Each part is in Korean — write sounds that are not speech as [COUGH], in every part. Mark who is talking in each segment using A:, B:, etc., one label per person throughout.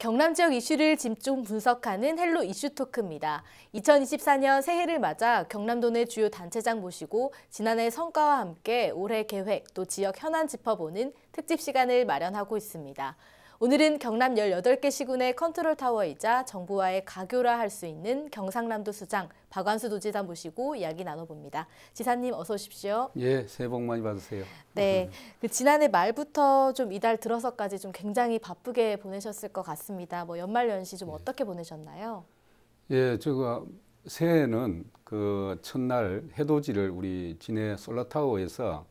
A: 경남 지역 이슈를 집중 분석하는 헬로 이슈 토크입니다. 2024년 새해를 맞아 경남도 내 주요 단체장 모시고 지난해 성과와 함께 올해 계획 또 지역 현안 짚어보는 특집 시간을 마련하고 있습니다. 오늘은 경남 18개 시군의 컨트롤타워이자 정부와의 가교라 할 수 있는 경상남도 수장 박완수 도지사 모시고 이야기 나눠봅니다. 지사님 어서 오십시오.
B: 예, 새해 복 많이 받으세요.
A: 네, 그 지난해 말부터 좀 이달 들어서까지 좀 굉장히 바쁘게 보내셨을 것 같습니다. 뭐 연말 연시 좀 예. 어떻게 보내셨나요?
B: 예, 제가 새해는 그 첫날 해돋이를 우리 진해 솔라타워에서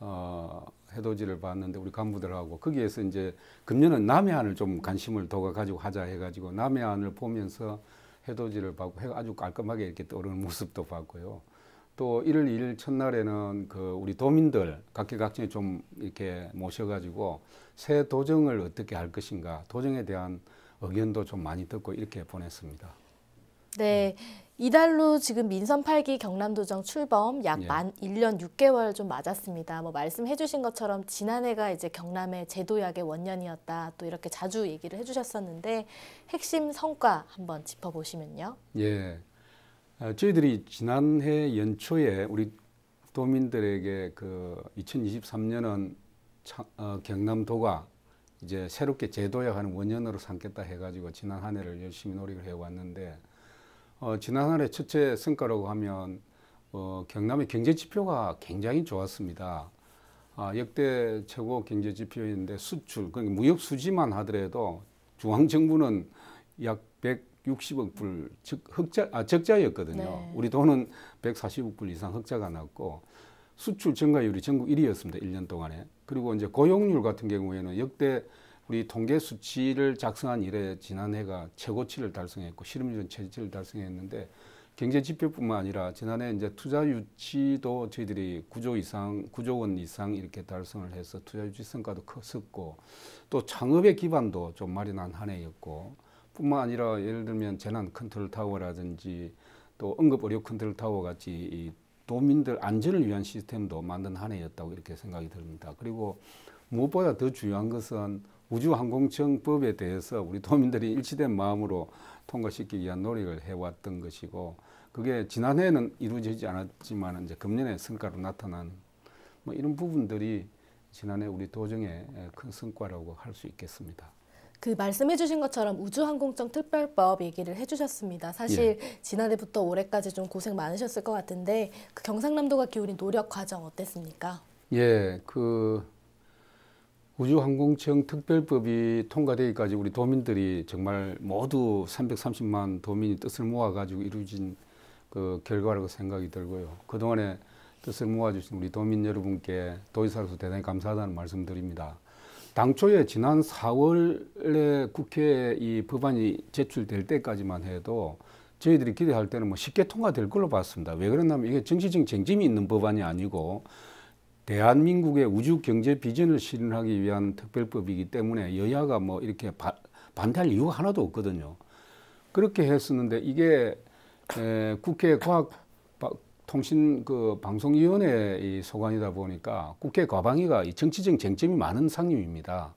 B: 어, 해돋이를 봤는데 우리 간부들하고 거기에서 이제 금년은 남해안을 좀 관심을 둬 가지고 하자 해가지고 남해안을 보면서 해돋이를 봤고 해가 아주 깔끔하게 이렇게 떠오르는 [LAUGHS] 모습도 봤고요. 또 1월 1일 첫날에는 그 우리 도민들 각계각층에 좀 이렇게 모셔가지고 새 도정을 어떻게 할 것인가 도정에 대한 의견도 좀 많이 듣고 이렇게 보냈습니다.
A: 네. 음. 이달로 지금 민선 8기 경남도정 출범 약 예. 만 1년 6개월 좀 맞았습니다. 뭐 말씀해 주신 것처럼 지난해가 이제 경남의 제도약의 원년이었다. 또 이렇게 자주 얘기를 해 주셨었는데 핵심 성과 한번 짚어 보시면요.
B: 예. 아, 저희들이 지난해 연초에 우리 도민들에게 그 2023년은 어, 경남도가 이제 새롭게 제도약하는 원년으로 삼겠다 해가지고 지난 한 해를 열심히 노력을 해왔는데 어, 지난해 한 첫째 성과라고 하면 어, 경남의 경제 지표가 굉장히 좋았습니다. 아, 역대 최고 경제 지표인데 수출, 그러니까 무역 수지만 하더라도 중앙 정부는 약 160억 불, 즉 흑자, 아, 적자였거든요. 네. 우리 돈은 140억 불 이상 흑자가 났고 수출 증가율이 전국 1위였습니다. 1년 동안에. 그리고 이제 고용률 같은 경우에는 역대 우리 통계 수치를 작성한 이래 지난해가 최고치를 달성했고 실업률은 최저치를 달성했는데 경제 지표뿐만 아니라 지난해 이제 투자 유치도 저희들이 9조 이상, 9조 원 이상 이렇게 달성을 해서 투자 유치 성과도 컸었고 또 창업의 기반도 좀 마련한 한 해였고 뿐만 아니라 예를 들면 재난 컨트롤 타워라든지 또 응급 의료 컨트롤 타워 같이 이 도민들 안전을 위한 시스템도 만든 한 해였다고 이렇게 생각이 듭니다. 그리고 무엇보다 더 중요한 것은 우주항공청법에 대해서 우리 도민들이 일치된 마음으로 통과시키기 위한 노력을 해왔던 것이고 그게 지난해에는 이루어지지 않았지만 이제 금년에 성과로 나타난 뭐 이런 부분들이 지난해 우리 도정의 큰 성과라고 할 수 있겠습니다.
A: 그 말씀해주신 것처럼 우주항공청 특별법 얘기를 해주셨습니다. 사실 예. 지난해부터 올해까지 좀 고생 많으셨을 것 같은데 그 경상남도가 기울인 노력 과정 어땠습니까?
B: 예, 그 우주항공청 특별법이 통과되기까지 우리 도민들이 정말 모두 330만 도민이 뜻을 모아가지고 이루어진 그 결과라고 생각이 들고요. 그동안에 뜻을 모아주신 우리 도민 여러분께 도의사로서 대단히 감사하다는 말씀 드립니다. 당초에 지난 4월에 국회에 이 법안이 제출될 때까지만 해도 저희들이 기대할 때는 뭐 쉽게 통과될 걸로 봤습니다. 왜 그러냐면 이게 정치적 쟁점이 있는 법안이 아니고 대한민국의 우주 경제 비전을 실현하기 위한 특별법이기 때문에 여야가 뭐 이렇게 바, 반대할 이유가 하나도 없거든요. 그렇게 했었는데 이게 에, 국회 과학 통신 그 방송위원회의 소관이다 보니까 국회 과방위가 정치적 쟁점이 많은 상임입니다.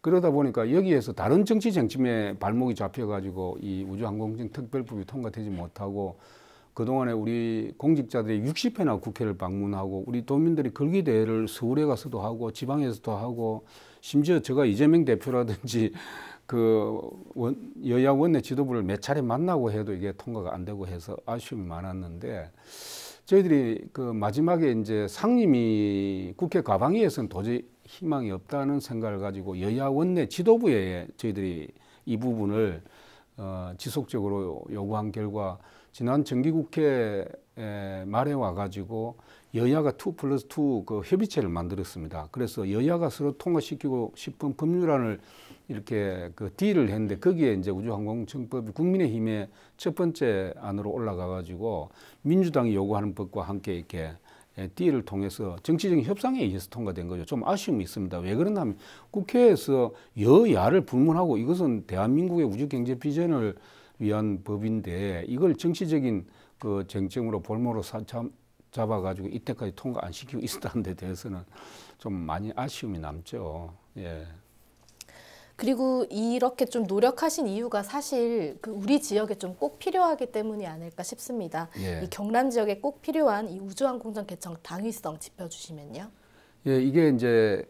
B: 그러다 보니까 여기에서 다른 정치 쟁점에 발목이 잡혀가지고 이 우주항공정 특별법이 통과되지 못하고 그동안에 우리 공직자들이 60회나 국회를 방문하고 우리 도민들이 걸기대회를 서울에 가서도 하고 지방에서도 하고 심지어 제가 이재명 대표라든지 [LAUGHS] 그 원, 여야 원내 지도부를 몇 차례 만나고 해도 이게 통과가 안 되고 해서 아쉬움이 많았는데 저희들이 그 마지막에 이제 상임위 국회 가방위에서는 도저히 희망이 없다는 생각을 가지고 여야 원내 지도부에 저희들이 이 부분을 어, 지속적으로 요구한 결과 지난 정기국회 말에 와가지고 여야가 투 플러스 투그 협의체를 만들었습니다. 그래서 여야가 서로 통과시키고 싶은 법률안을 이렇게 그 딜을 했는데 거기에 이제 우주항공청법이 국민의힘의 첫 번째 안으로 올라가가지고 민주당이 요구하는 법과 함께 이렇게 딜을 통해서 정치적인 협상에 의해서 통과된 거죠. 좀 아쉬움이 있습니다. 왜 그러냐면 국회에서 여야를 불문하고 이것은 대한민국의 우주경제 비전을 위한 법인데 이걸 정치적인 그 쟁점으로 볼모로 잡아가지고 이때까지 통과 안 시키고 [LAUGHS] 있었다는 데 대해서는 좀 많이 아쉬움이 남죠. 예.
A: 그리고 이렇게 좀 노력하신 이유가 사실 그 우리 지역에 좀 꼭 필요하기 때문이 아닐까 싶습니다. 예. 이 경남 지역에 꼭 필요한 이 우주항공장 개청 당위성 짚어주시면요.
B: 예, 이게 이제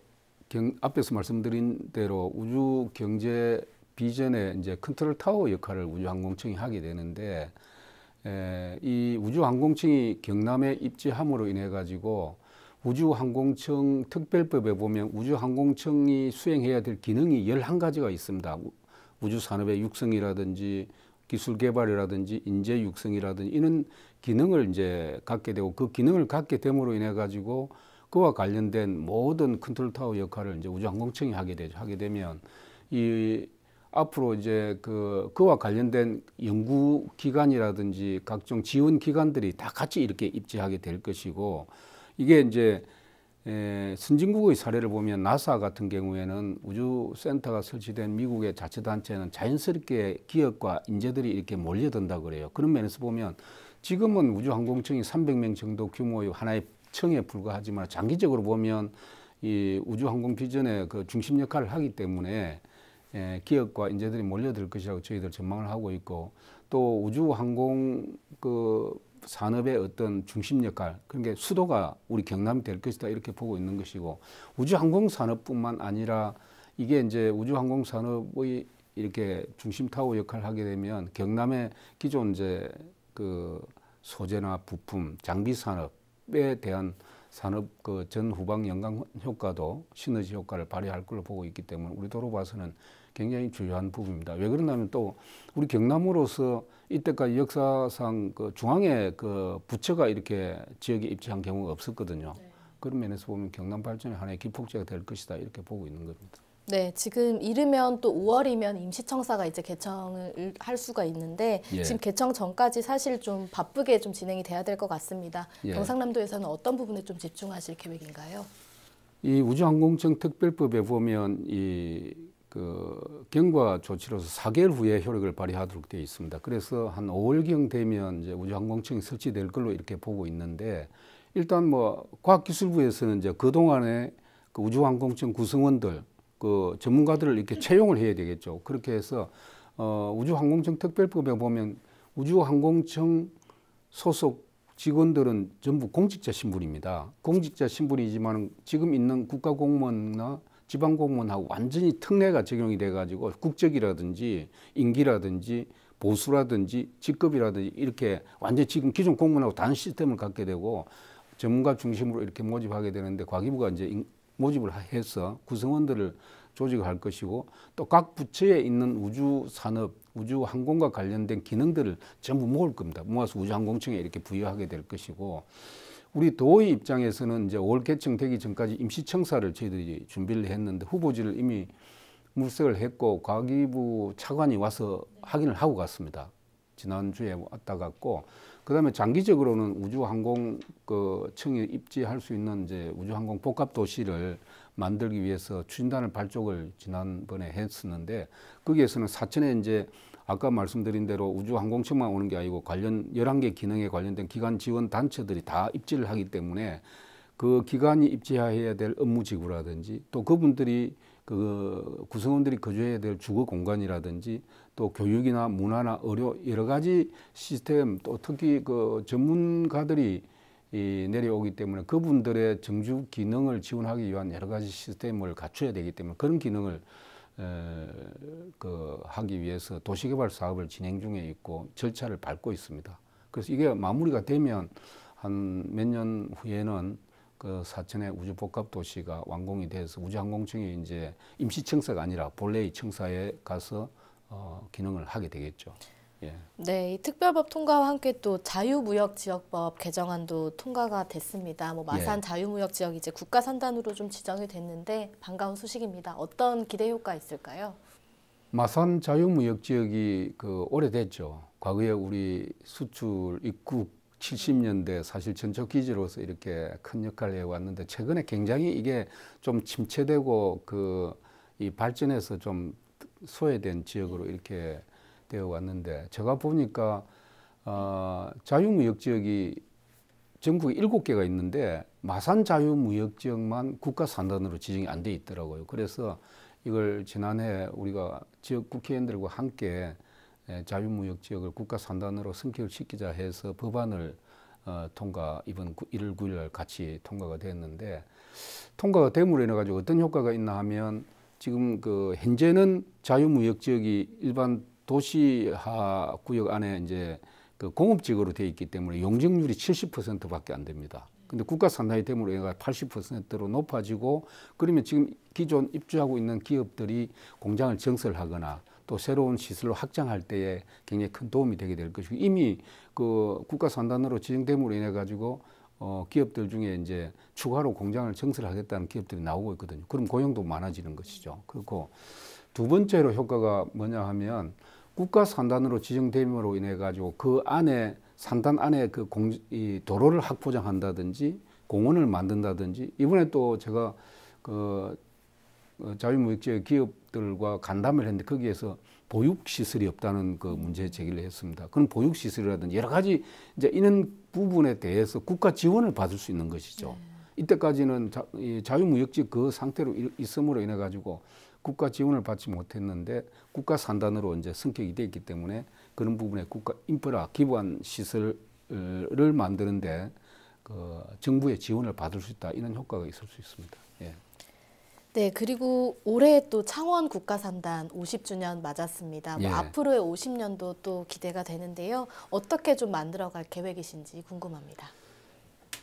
B: 경, 앞에서 말씀드린 대로 우주 경제 비전의 이제 컨트롤 타워 역할을 우주항공청이 하게 되는데 에, 이 우주항공청이 경남에 입지함으로 인해 가지고 우주항공청 특별법에 보면 우주항공청이 수행해야 될 기능이 열한 가지가 있습니다. 우주산업의 육성이라든지 기술 개발이라든지 인재 육성이라든지 이런 기능을 이제 갖게 되고 그 기능을 갖게 됨으로 인해 가지고 그와 관련된 모든 컨트롤 타워 역할을 이제 우주항공청이 하게 되죠. 하게 되면 이 앞으로 이제 그 그와 관련된 연구 기관이라든지 각종 지원 기관들이 다 같이 이렇게 입지하게 될 것이고 이게 이제 에, 선진국의 사례를 보면 나사 같은 경우에는 우주센터가 설치된 미국의 자치단체는 자연스럽게 기업과 인재들이 이렇게 몰려든다 그래요. 그런 면에서 보면 지금은 우주항공청이 300명 정도 규모의 하나의 청에 불과하지만 장기적으로 보면 이 우주항공 비전의 그 중심 역할을 하기 때문에 예, 기업과 인재들이 몰려들 것이라고 저희들 전망을 하고 있고 또 우주항공 그 산업의 어떤 중심 역할, 그러니까 수도가 우리 경남이 될 것이다 이렇게 보고 있는 것이고 우주항공 산업뿐만 아니라 이게 이제 우주항공 산업의 이렇게 중심 타워 역할을 하게 되면 경남의 기존 이제 그 소재나 부품, 장비 산업에 대한 산업 그전 후방 연관 효과도 시너지 효과를 발휘할 걸로 보고 있기 때문에 우리도로 봐서는 굉장히 중요한 부분입니다. 왜 그러냐면 또 우리 경남으로서 이때까지 역사상 그 중앙에 그 부처가 이렇게 지역에 입지한 경우가 없었거든요. 네. 그런 면에서 보면 경남 발전의 하나의 기폭제가 될 것이다 이렇게 보고 있는 겁니다.
A: 네, 지금 이르면 또 5월이면 임시청사가 이제 개청을 할 수가 있는데 예. 지금 개청 전까지 사실 좀 바쁘게 좀 진행이 돼야 될 것 같습니다. 예. 경상남도에서는 어떤 부분에 좀 집중하실
B: 계획인가요? 이 우주항공청 특별법에 보면 이그 경과 조치로서 사개월 후에 효력을 발휘하도록 되어 있습니다. 그래서 한 5월경 되면 이제 우주항공청이 설치될 걸로 이렇게 보고 있는데 일단 뭐 과학기술부에서는 이제 그동안에 그 우주항공청 구성원들 그 전문가들을 이렇게 채용을 해야 되겠죠. 그렇게 해서 어 우주항공청 특별법에 보면 우주항공청 소속 직원들은 전부 공직자 신분입니다. 공직자 신분이지만 지금 있는 국가공무원이나 지방 공무원하고 완전히 특례가 적용이 돼가지고 국적이라든지 임기라든지 보수라든지 직급이라든지 이렇게 완전 지금 기존 공무원하고 다른 시스템을 갖게 되고 전문가 중심으로 이렇게 모집하게 되는데 과기부가 이제 모집을 해서 구성원들을 조직할 것이고 또 각 부처에 있는 우주 산업, 우주 항공과 관련된 기능들을 전부 모을 겁니다. 모아서 우주항공청에 이렇게 부여하게 될 것이고 우리 도의 입장에서는 이제 올월 개청 되기 전까지 임시청사를 저희들이 준비를 했는데 후보지를 이미 물색을 했고 과기부 차관이 와서 확인을 하고 갔습니다. 지난주에 왔다 갔고 그다음에 장기적으로는 우주항공 그 청에 입지할 수 있는 이제 우주항공 복합 도시를 만들기 위해서 추진단을 발족을 지난번에 했었는데 거기에서는 사천에 이제 아까 말씀드린 대로 우주항공청만 오는 게 아니고 관련 열한 개 기능에 관련된 기관 지원 단체들이 다 입지를 하기 때문에 그 기관이 입지해야 될 업무 지구라든지 또 그분들이 그 구성원들이 거주해야 될 주거 공간이라든지 또 교육이나 문화나 의료 여러 가지 시스템 또 특히 그 전문가들이 이 내려오기 때문에 그분들의 정주 기능을 지원하기 위한 여러 가지 시스템을 갖춰야 되기 때문에 그런 기능을 그 하기 위해서 도시개발 사업을 진행 중에 있고 절차를 밟고 있습니다. 그래서 이게 마무리가 되면 한 몇 년 후에는 그 사천의 우주복합도시가 완공이 돼서 우주항공청이 이제 임시청사가 아니라 본래의 청사에 가서 어, 기능을 하게 되겠죠. 예.
A: 네, 이 특별법 통과와 함께 또 자유무역지역법 개정안도 통과가 됐습니다. 뭐 마산 예. 자유무역지역 이제 국가산단으로 좀 지정이 됐는데 반가운 소식입니다. 어떤 기대 효과 있을까요?
B: 마산 자유무역지역이 그 오래됐죠. 과거에 우리 수출 입국 70년대 사실 전초 기지로서 이렇게 큰 역할을 해왔는데 최근에 굉장히 이게 좀 침체되고 그 이 발전에서 좀 소외된 지역으로 이렇게 되어 왔는데 제가 보니까 어, 자유무역 지역이 전국에 일곱 개가 있는데 마산 자유무역 지역만 국가 산단으로 지정이 안 돼 있더라고요. 그래서 이걸 지난해 우리가 지역 국회의원들과 함께 예, 자유무역 지역을 국가 산단으로 승격을 시키자 해서 법안을 어, 통과 이번 1월 9일 같이 통과가 됐는데 통과가 됨으로 인해 가지고 어떤 효과가 있나 하면 지금 그 현재는 자유무역 지역이 일반 도시화 구역 안에 이제 그 공업지구로 되어 있기 때문에 용적률이 70%밖에 안 됩니다. 근데 국가 산단이됨으로 얘가 80%로 높아지고 그러면 지금 기존 입주하고 있는 기업들이 공장을 증설하거나 또 새로운 시설로 확장할 때에 굉장히 큰 도움이 되게 될 것이고 이미 그 국가 산단으로 지정됨으로 인해 가지고 어 기업들 중에 이제 추가로 공장을 증설하겠다는 기업들이 나오고 있거든요. 그럼 고용도 많아지는 것이죠. 그리고 두 번째로 효과가 뭐냐 하면 국가 산단으로 지정됨으로 인해 가지고 그 안에 산단 안에 그 공, 이 도로를 확보장한다든지 공원을 만든다든지 이번에 또 제가 그 어, 자유무역지역 기업들과 간담회를 했는데 거기에서 보육시설이 없다는 그 문제 제기를 했습니다. 그런 보육시설이라든지 여러 가지 이제 이런 부분에 대해서 국가 지원을 받을 수 있는 것이죠. 네. 이때까지는 자, 유무역지그 상태로 있음으로 인해 가지고 국가 지원을 받지 못했는데 국가 산단으로 이제 성격이 되어 있기 때문에 그런 부분에 국가 인프라 기반 시설을 만드는데 그 정부의 지원을 받을 수 있다 이런 효과가 있을 수 있습니다. 예.
A: 네, 그리고 올해 또 창원 국가산단 50주년 맞았습니다. 뭐 예. 앞으로의 50년도 또 기대가 되는데요. 어떻게 좀 만들어갈 계획이신지 궁금합니다.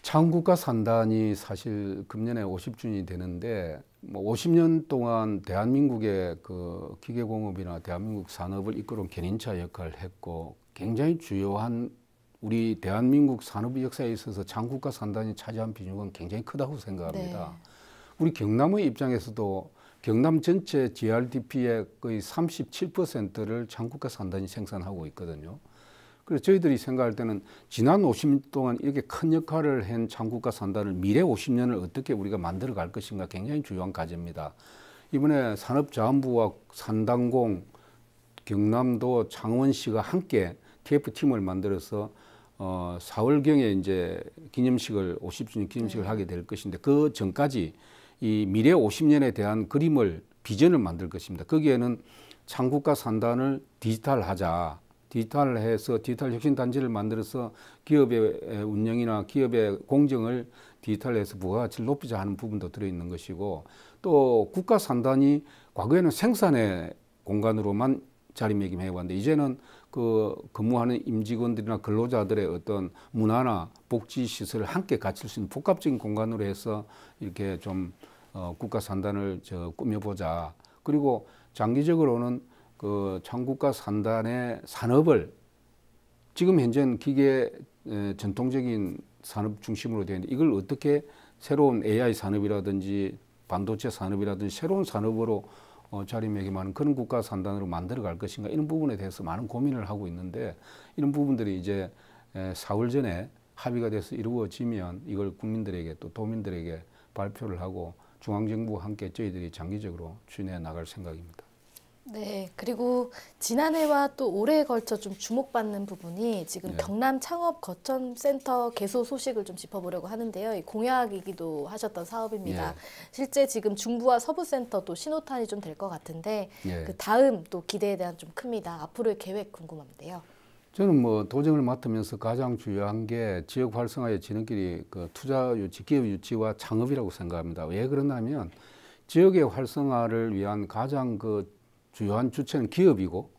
B: 창국가 산단이 사실 금년에 50주년이 되는데 뭐 50년 동안 대한민국의 그 기계공업이나 대한민국 산업을 이끌어온 견인차 역할을 했고 굉장히 주요한 우리 대한민국 산업 역사에 있어서 장국가 산단이 차지한 비중은 굉장히 크다고 생각합니다. 네. 우리 경남의 입장에서도 경남 전체 GRDP의 거의 37%를 장국가 산단이 생산하고 있거든요. 그래서 저희들이 생각할 때는 지난 50년 동안 이렇게 큰 역할을 한 창국과 산단을 미래 50년을 어떻게 우리가 만들어 갈 것인가 굉장히 중요한 과제입니다. 이번에 산업자원부와 산당공, 경남도, 창원시가 함께 TF팀을 만들어서 어, 4월경에 이제 기념식을, 50주년 기념식을 네. 하게 될 것인데 그 전까지 이 미래 50년에 대한 그림을, 비전을 만들 것입니다. 거기에는 창국과 산단을 디지털하자. 디지털 해서 디지털 혁신 단지를 만들어서 기업의 운영이나 기업의 공정을 디지털해서 부가가치를 높이자 하는 부분도 들어있는 것이고 또 국가 산단이 과거에는 생산의 공간으로만 자리매김해 왔는데 이제는 그 근무하는 임직원들이나 근로자들의 어떤 문화나 복지 시설을 함께 갖출 수 있는 복합적인 공간으로 해서 이렇게 좀 어, 국가 산단을 저 꾸며보자 그리고 장기적으로는 그전국과 산단의 산업을 지금 현재는 기계 전통적인 산업 중심으로 되는데 이걸 어떻게 새로운 AI 산업이라든지 반도체 산업이라든지 새로운 산업으로 어, 자리매김하는 그런 국가 산단으로 만들어 갈 것인가 이런 부분에 대해서 많은 고민을 하고 있는데 이런 부분들이 이제 사월 전에 합의가 돼서 이루어지면 이걸 국민들에게 또 도민들에게 발표를 하고 중앙정부와 함께 저희들이 장기적으로 추진해 나갈 생각입니다.
A: 네, 그리고 지난해와 또 올해에 걸쳐 좀 주목받는 부분이 지금 네. 경남 창업 거점 센터 개소 소식을 좀 짚어보려고 하는데요. 이 공약이기도 하셨던 사업입니다. 네. 실제 지금 중부와 서부 센터도 신호탄이 좀 될 것 같은데 네. 그 다음 또 기대에 대한 좀 큽니다. 앞으로의 계획 궁금한데요.
B: 저는 뭐 도정을 맡으면서 가장 중요한 게 지역 활성화의 지름길이 그 투자 유치, 기업 유치와 창업이라고 생각합니다. 왜 그러냐면 지역의 활성화를 위한 가장 그 주요한 주체는 기업이고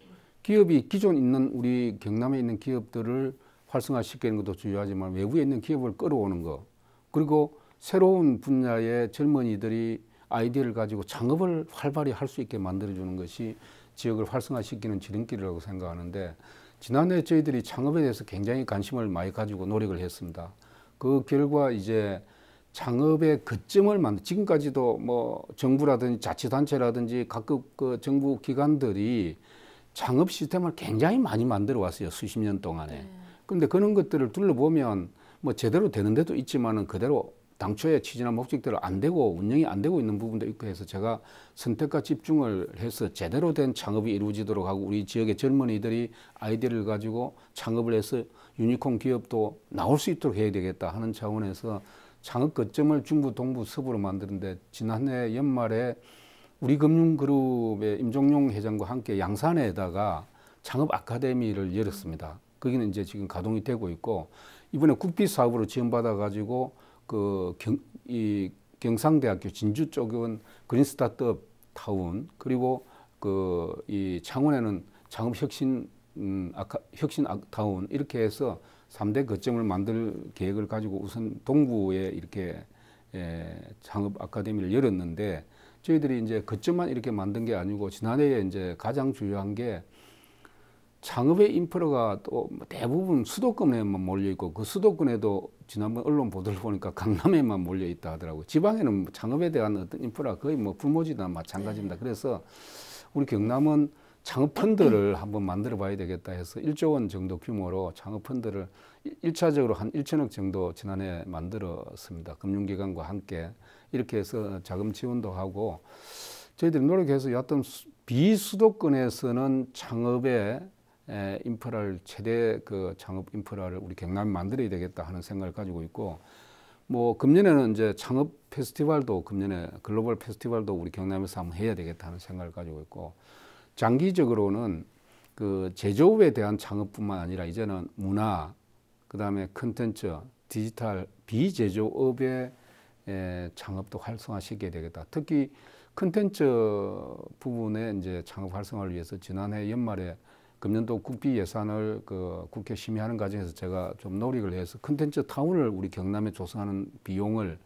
B: 기업이 기존 있는 우리 경남에 있는 기업들을 활성화시키는 것도 중요하지만 외부에 있는 기업을 끌어오는 것 그리고 새로운 분야의 젊은이들이 아이디어를 가지고 창업을 활발히 할 수 있게 만들어주는 것이 지역을 활성화시키는 지름길이라고 생각하는데 지난해 저희들이 창업에 대해서 굉장히 관심을 많이 가지고 노력을 했습니다. 그 결과 이제 창업의 그쯤을 만든 지금까지도 뭐 정부라든지 자치단체라든지 각급 그 정부 기관들이 창업 시스템을 굉장히 많이 만들어 왔어요 수십 년 동안에 네. 근데 그런 것들을 둘러보면 뭐 제대로 되는 데도 있지만은 그대로 당초에 취지나 목적대로 안 되고 운영이 안 되고 있는 부분도 있고 해서 제가 선택과 집중을 해서 제대로 된 창업이 이루어지도록 하고 우리 지역의 젊은이들이 아이디어를 가지고 창업을 해서 유니콘 기업도 나올 수 있도록 해야 되겠다 하는 차원에서 창업 거점을 중부 동부 서부로 만드는데 지난해 연말에 우리 금융그룹의 임종용 회장과 함께 양산에다가 창업 아카데미를 열었습니다. 거기는 이제 지금 가동이 되고 있고 이번에 국비 사업으로 지원받아 가지고 그 경, 이 경상대학교 진주 쪽은 그린 스타트업 타운 그리고 그 이 창원에는 창업 혁신 음, 아카, 혁신 아, 타운 이렇게 해서 3대 거점을 만들 계획을 가지고 우선 동구에 이렇게 예, 창업 아카데미를 열었는데 저희들이 이제 거점만 이렇게 만든 게 아니고 지난해에 이제 가장 중요한 게 창업의 인프라가 또 뭐 대부분 수도권에만 몰려 있고 그 수도권에도 지난번 언론 보도를 보니까 [LAUGHS] 강남에만 몰려 있다 하더라고요. 지방에는 창업에 대한 어떤 인프라 거의 뭐 불모지나 마찬가지입니다. 네. 그래서 우리 경남은 창업 펀드를 한번 만들어 봐야 되겠다 해서 1조 원 정도 규모로 창업 펀드를 1차적으로 한 1천억 정도 지난해 만들었습니다. 금융기관과 함께 이렇게 해서 자금 지원도 하고 저희들이 노력해서 여하튼 비수도권에서는 창업에 인프라를 최대 그 창업 인프라를 우리 경남이 만들어야 되겠다 하는 생각을 가지고 있고 뭐 금년에는 이제 창업 페스티벌도 금년에 글로벌 페스티벌도 우리 경남에서 한번 해야 되겠다 하는 생각을 가지고 있고 장기적으로는 그 제조업에 대한 창업뿐만 아니라 이제는 문화, 그 다음에 컨텐츠, 디지털 비제조업의 창업도 활성화시켜야 되겠다. 특히 컨텐츠 부분에 이제 창업 활성화를 위해서 지난해 연말에 금년도 국비 예산을 그 국회 심의하는 과정에서 제가 좀 노력을 해서 컨텐츠 타운을 우리 경남에 조성하는 비용을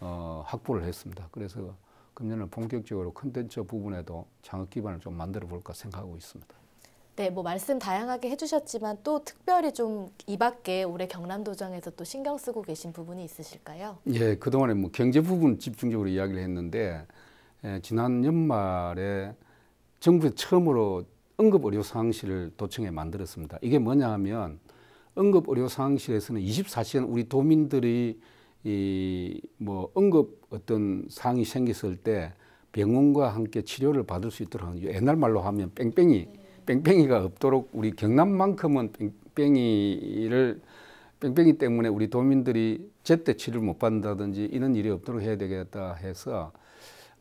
B: 어, 확보를 했습니다. 그래서 금년은 본격적으로 컨텐츠 부분에도 창업 기반을 좀 만들어 볼까 생각하고 있습니다.
A: 네, 뭐 말씀 다양하게 해주셨지만 또 특별히 좀 이밖에 올해 경남도정에서 또 신경 쓰고 계신 부분이 있으실까요?
B: 예, 그동안에 뭐 경제 부분 집중적으로 이야기를 했는데 예, 지난 연말에 정부에 처음으로 응급의료사항실을 도청에 만들었습니다. 이게 뭐냐 하면 응급의료사항실에서는 24시간 우리 도민들이 이뭐 응급 어떤 상이 생겼을 때 병원과 함께 치료를 받을 수 있도록 하는 옛날 말로 하면 뺑뺑이 뺑뺑이가 없도록 우리 경남만큼은 뺑뺑이를 뺑뺑이 때문에 우리 도민들이 제때 치료를 못 받는다든지 이런 일이 없도록 해야 되겠다 해서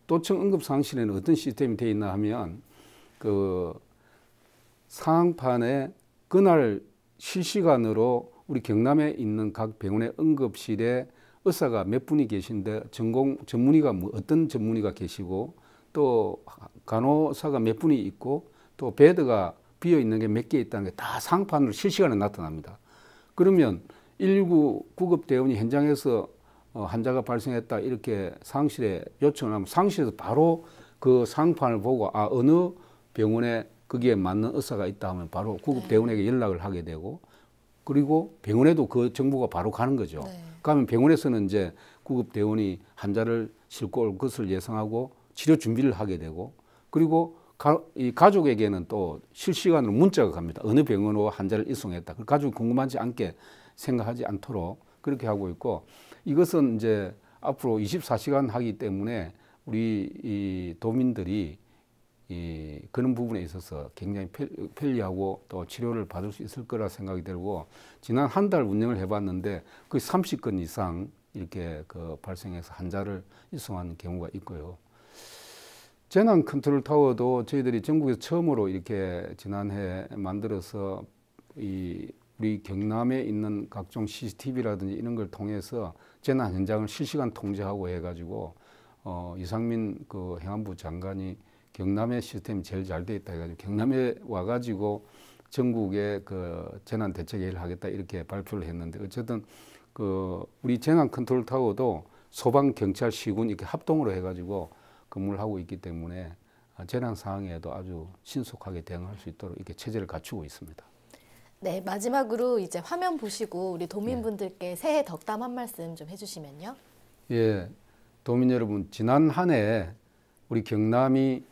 B: 도청 응급상실에는 어떤 시스템이 되어 있나 하면 그 상황판에 그날 실시간으로 우리 경남에 있는 각 병원의 응급실에 의사가 몇 분이 계신데 전공 전문의가 뭐 어떤 전문의가 계시고 또 간호사가 몇 분이 있고 또 베드가 비어 있는 게 몇 개 있다는 게 다 상판으로 실시간에 나타납니다. 그러면 119 구급 대원이 현장에서 어, 환자가 발생했다 이렇게 상실에 요청하면 상실에서 바로 그 상판을 보고 아 어느 병원에 거기에 맞는 의사가 있다 하면 바로 구급 네. 대원에게 연락을 하게 되고 그리고 병원에도 그 정보가 바로 가는 거죠. 네. 그러면 병원에서는 이제 구급 대원이 환자를 실고올 것을 예상하고 치료 준비를 하게 되고 그리고 가, 이 가족에게는 또 실시간으로 문자가 갑니다. 어느 병원으로 환자를 이송했다. 그 가족이 궁금하지 않게 생각하지 않도록 그렇게 하고 있고 이것은 이제 앞으로 24시간 하기 때문에 우리 이 도민들이 이 그런 부분에 있어서 굉장히 편리하고 또 치료를 받을 수 있을 거라 생각이 들고 지난 한 달 운영을 해봤는데 그 30건 이상 이렇게 그 발생해서 환자를 이송한 경우가 있고요. 재난 컨트롤 타워도 저희들이 전국에서 처음으로 이렇게 지난해 만들어서 이 우리 경남에 있는 각종 CCTV라든지 이런 걸 통해서 재난 현장을 실시간 통제하고 해가지고 어, 이상민 그 행안부 장관이 경남의 시스템이 제일 잘 돼 있다 해가지고 경남에 와가지고 전국에 그 재난 대책 회의를 하겠다 이렇게 발표를 했는데 어쨌든 그 우리 재난 컨트롤 타워도 소방 경찰 시군 이렇게 합동으로 해가지고 근무를 하고 있기 때문에 재난 상황에도 아주 신속하게 대응할 수 있도록 이렇게 체제를 갖추고 있습니다.
A: 네 마지막으로 이제 화면 보시고 우리 도민분들께 네. 새해 덕담 한 말씀 좀 해주시면요.
B: 예 도민 여러분 지난 한 해 우리 경남이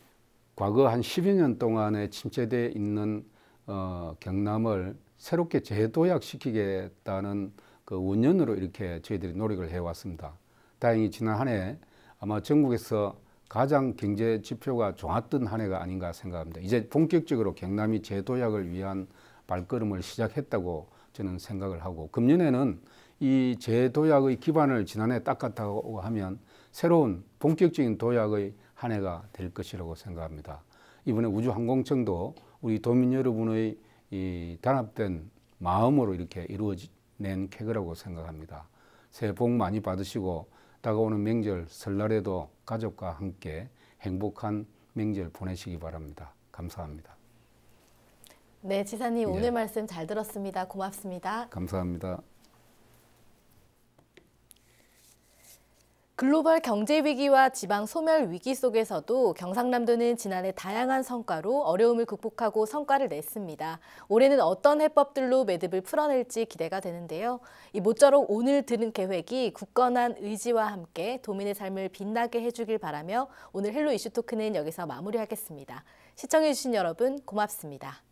B: 과거 한1여년 동안에 침체돼 있는 어, 경남을 새롭게 재도약시키겠다는 그 운연으로 이렇게 저희들이 노력을 해왔습니다. 다행히 지난 한 해 아마 전국에서 가장 경제 지표가 좋았던 한 해가 아닌가 생각합니다. 이제 본격적으로 경남이 재도약을 위한 발걸음을 시작했다고 저는 생각을 하고 금년에는 이 재도약의 기반을 지난해 닦았다고 하면 새로운 본격적인 도약의 한 해가 될 것이라고 생각합니다. 이번에 우주항공청도 우리 도민 여러분의 이 단합된 마음으로 이렇게 이루어낸 개그라고 생각합니다. 새해 복 많이 받으시고 다가오는 명절 설날에도 가족과 함께 행복한 명절 보내시기 바랍니다. 감사합니다.
A: 네, 지사님 예. 오늘 말씀 잘 들었습니다. 고맙습니다.
B: 감사합니다.
A: 글로벌 경제 위기와 지방 소멸 위기 속에서도 경상남도는 지난해 다양한 성과로 어려움을 극복하고 성과를 냈습니다. 올해는 어떤 해법들로 매듭을 풀어낼지 기대가 되는데요. 이 모쪼록 오늘 드는 계획이 굳건한 의지와 함께 도민의 삶을 빛나게 해주길 바라며 오늘 헬로 이슈 토크는 여기서 마무리하겠습니다. 시청해주신 여러분 고맙습니다.